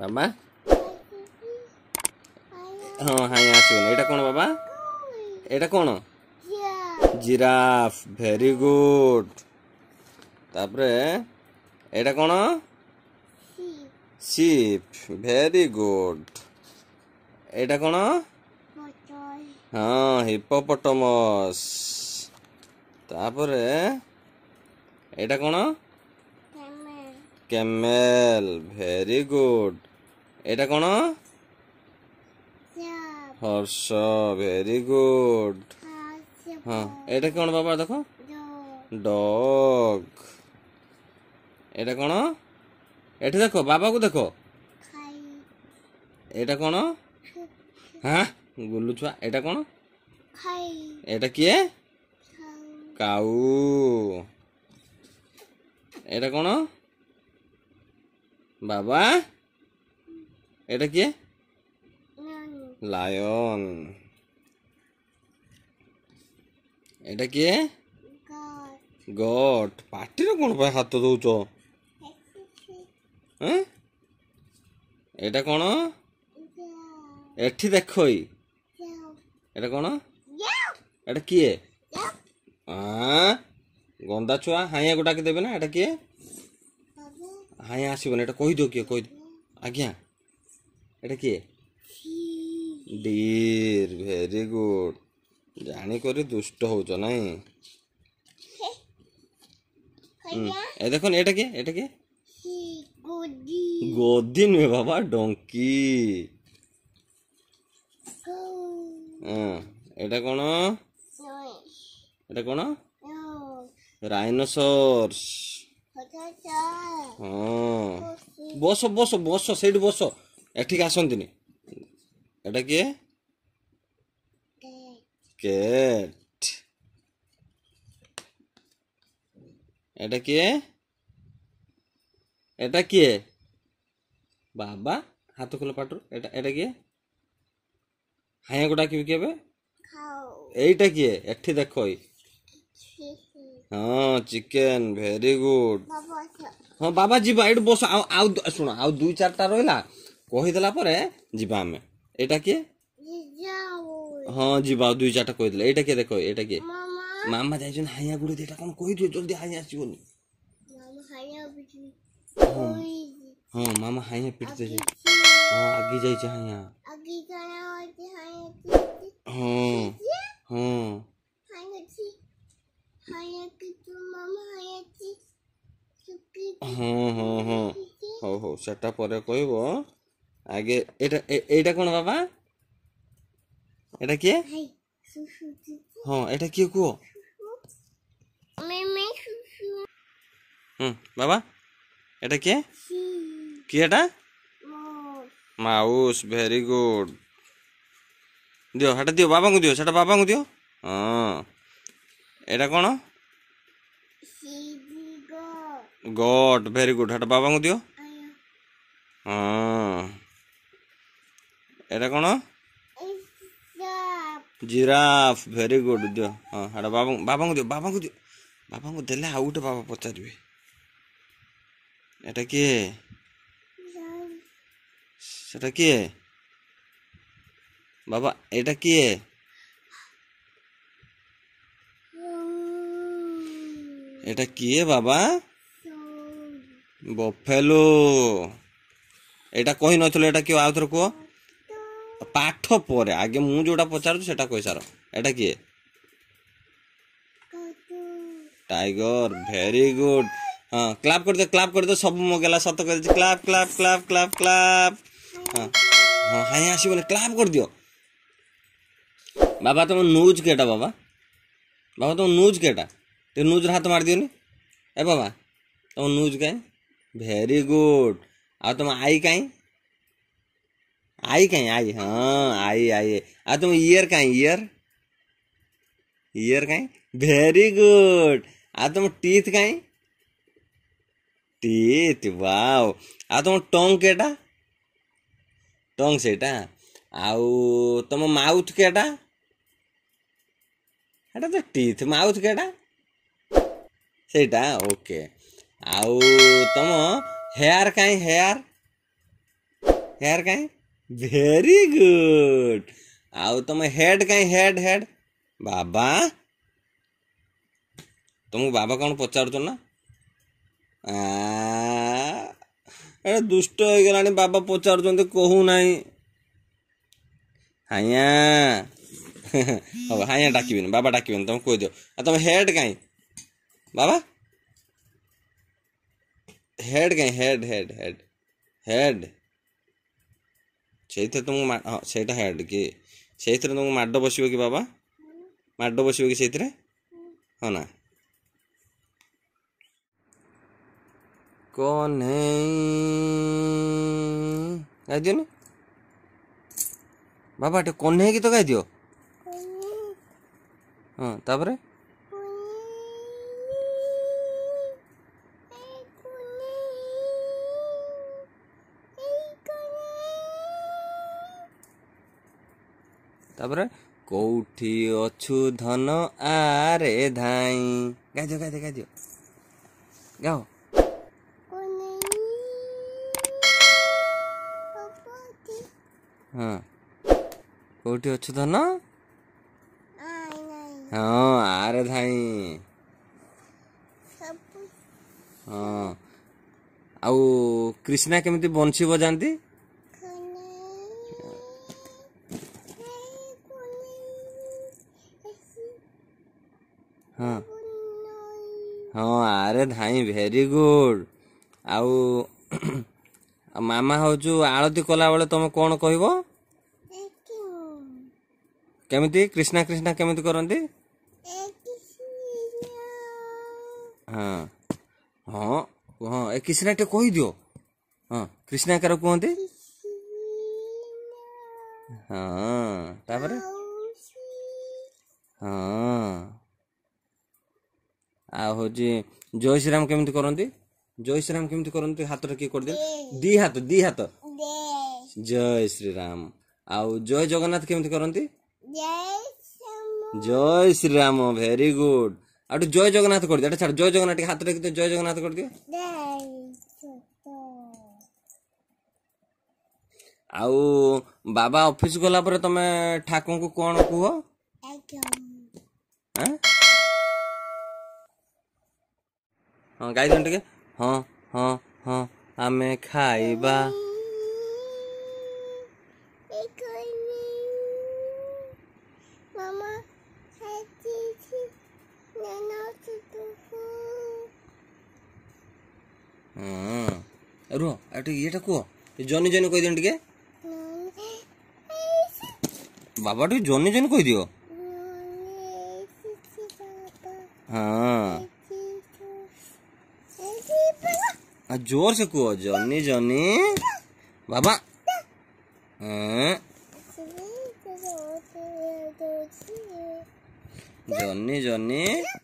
ବାବା ହଁ ହାଇ ଆସିବନି ଏଇଟା କ'ଣ ବାବା ଏଇଟା କ'ଣ ଜିରାଫ ଭେରି ଗୁଡ୍ ତାପରେ ଏଇଟା କ'ଣ ସିପ୍ ଭେରି ଗୁଡ୍ ଏଇଟା କ'ଣ ହଁ ହିପପଟମସ୍ ତାପରେ ଏଇଟା କ'ଣ କ୍ୟାମେଲ ଭେରି ଗୁଡ୍ এটা কোন হর্ষ ভেরি গুড হ্যাঁ এটা কোন বাবা দেখো ডগ এটা কোন এটা দেখো বাবাকে দেখো এটা কোন হ্যাঁ গুলু ছুয়া এটা কোন এটা কি কাউ এটা কোন বাবা এটা কি লায়ন এটা কি গড ପାଟିରେ କ'ଣ ପାଇଁ ହାତ ଦେଉଛ ଏଇଟା କ'ଣ ଏଠି ଦେଖ ଏଇଟା କ'ଣ ଏଇଟା କିଏ ଗନ୍ଦା ଛୁଆ ହାଇଆକୁ ଡାକିଦେବେ ନା ଏଇଟା କିଏ ହାଇଆ ଆସିବନି ଏଇଟା କହିଦିଅ କିଏ କହିଦିଅ ଆଜ୍ଞା এটা কি ডির ভেরি গুড জানিকরি দুষ্ট হଉଛ ନାଇଁ ଏ ଦେଖନ୍ ଏଇଟା କିଏ ଏଇଟା କିଏ ଗଦି ନୁହେଁ ବାବା ଡଙ୍କି ଏଇଟା କ'ଣ ଏଇଟା କ'ଣ ରାଇନୋସର୍ସ ହଁ ବସ ବସ ବସ ସେଇଠି ବସ ଏଠିକି ଆସନ୍ତିନି ଏଇଟା କିଏ କେଟ୍ ଏଇଟା କିଏ ଏଇଟା କିଏ ବାବା ହାତ ଖୋଲ ପାଟରୁ ଏଇଟା ଏଇଟା କିଏ ହାଇଆକୁ ଡାକିବି କେବେ ଏଇଟା କିଏ ଏଠି ଦେଖ ଏଇ ହଁ ଚିକେନ ଭେରି ଗୁଡ୍ ହଁ ବାବା ଯିବା ଏଇଠି ବସ ଆଉ ଆଉ ଶୁଣ ଆଉ ଦୁଇ ଚାରିଟା ରହିଲା କହିଦେଲା ପରେ ଯିବା ଆମେ ଏଇଟା କିଏ ହଁ ଯିବା ଦୁଇ ଚାରିଟା କହିଦେଲେ ଏଇଟା କିଏ ଦେଖ ଏଇଟା କିଏ ମାମା ଯାଇଛନ୍ତି ହାଇଆ ବୁଡ଼େଇ ଏଇଟା କ'ଣ କହିଦିଅ ଜଲ୍ଦି ହାଇଆ ଆସିବନି ହଁ ମାମା ହାଇଆ ପିଟି ଦେଇଛି ହଁ ଆଗି ଯାଇଛି ହାଇଆ ହଁ ହଁ ହଁ ହଁ ହଁ ହଉ ହଉ ସେଟା ପରେ କହିବ আগে এটা এটা কোন বাবা এটা কে হ্যাঁ এটা কে কো হুম বাবা এটা কে কি এটা মাউস ভেরি গুড দিও হেটা দিও বাবাঙ্কু দিও সেটা বাবাঙ্কু দিও হ্যাঁ এটা কোন গড ভেরি গুড হেটা বাবাঙ্কু দিও হ্যাঁ এটা কোন জিরাফ ভেরি গুড দিও হ্যাঁ এটা বাবা বাবাঙ্কু দিও বাবাঙ্কু দিও বাবাঙ্কু দেলে আউ গোটে বাবা পচারিবে এটা কি সেটা কি বাবা এটা কি এটা কি বাবা বফেলো এটা কই নথলো এটা কি আউ আউথরে কুহ ପାଠ ପରେ ଆଗେ ମୁଁ ଯେଉଁଟା ପଚାରୁଛି ସେଟା କହିସାର ଏଟା କିଏ टाइगर वेरी गुड हाँ क्लैप कर दे क्लैप कर दे सब मगेला सत कर दे clap clap clap clap clap हाँ हाँ हाँ आसी बोले क्लैप कर दियो बाबा तुम न्यूज केटा बाबा बाबा तुम न्यूज केटा ते न्यूज हाथ मार दियो नी ए बाबा तुम न्यूज कहीं वेरी गुड आ तुम आई कहीं आई कहीं आई हाँ आई आई आ तुम ईयर कहीं ईयर ईयर कहीं वेरी गुड आ तुम टीथ कहीं टीथ वाओ आ तुम टंग केटा टंग सेटा आउ तुम माउथ केटा ଏଟା ତ ଟିଥ୍ ମାଉଥ୍ କେଟା ସେଇଟା ओके आउ तुम हेयर କାହିଁ हेयर हेयर କାହିଁ वेरी गुड आओ तुम हेड कहीं हेड हेड बाबा तुमको बाबा कौन पचार दुष्ट हो गला बाबा पचार कहू डाक बाबा डाक तुम कह दि तुम हेड कहीं बाबा हेड कहीं हेड, हेड, हेड, हेड ସେଇଥିରେ ତୁମକୁ ହଁ ସେଇଟା ହେଡ଼ କି ସେଇଥିରେ ତୁମକୁ ମାଡ଼ ବସିବ କି ବାବା ମାଡ଼ ବସିବ କି ସେଇଥିରେ ହଁ ନା କହ୍ନେଇ ଗାଇଦିଅନି ବାବା ଟିକେ କହ୍ନେଇକି ତ ଗାଇଦିଅ ହଁ ତାପରେ ତାପରେ କୋଉଠି ଅଛୁ ଧନ ଆରେ ଧାଇଁ ଗାଇଦିଅ ଗାଇଦିଅ ଗାଇଦିଅ ଗାଅ ହଁ କୋଉଠି ଅଛୁ ଧନ ହଁ ଆରେ ଧାଇଁ ହଁ ଆଉ କ୍ରିଷ୍ଣା କେମିତି ବଂଶୀ ବଜାନ୍ତି ହଁ ହଁ ଆରେ ଧାଇଁ ଭେରି ଗୁଡ୍ ଆଉ ମାମା ହେଉଛୁ ଆଳତି କଲାବେଳେ ତୁମେ କ'ଣ କହିବ କେମିତି କ୍ରିଷ୍ଣା କ୍ରିଷ୍ଣା କେମିତି କରନ୍ତି ହଁ ହଁ ହଁ ଏ କ୍ରିଷ୍ଣା ଟିକେ କହିଦିଅ ହଁ କ୍ରିଷ୍ଣା କାର କୁହନ୍ତି ହଁ ତାପରେ ହଁ ଆଉ ହେଉଛି ଜୟ ଶ୍ରୀରାମ କେମିତି କରନ୍ତି ଜୟ ଶ୍ରୀରାମ କେମିତି କରନ୍ତି ହାତରେ କିଏ କରିଦିଅନ୍ତି ଦି ହାତ ଦି ହାତ ଜୟ ଶ୍ରୀରାମ ଆଉ ଜୟ ଜଗନ୍ନାଥ କେମିତି କରନ୍ତି ଜୟ ଶ୍ରୀରାମ ଭେରି ଗୁଡ୍ ଆଉ ଜୟ ଜଗନ୍ନାଥ କରିଦିଅ ଏଟା ଛାଡ଼ ଜୟ ଜଗନ୍ନାଥ ଟିକେ ହାତରେ କେତେ ଜୟ ଜଗନ୍ନାଥ କରିଦିଅ ଆଉ ବାବା ଅଫିସ ଗଲା ପରେ ତମେ ଠାକୁରଙ୍କୁ କ'ଣ କୁହ ଆଁ ହଁ ଗାଇ ଦିଅନ୍ତୁ ଟିକେ ହଁ ହଁ ହଁ ଆମେ ଖାଇବା ରୁହ ଆଉ ଟିକେ ଇଏଟା କୁହ ଜନି ଜନି କହିଦିଅ ଟିକେ ବାବା ଟିକେ ଜନି ଜନି କହିଦିଅ ହଁ आ जोर से कुओ जॉनी जॉनी बाबा जॉनी ज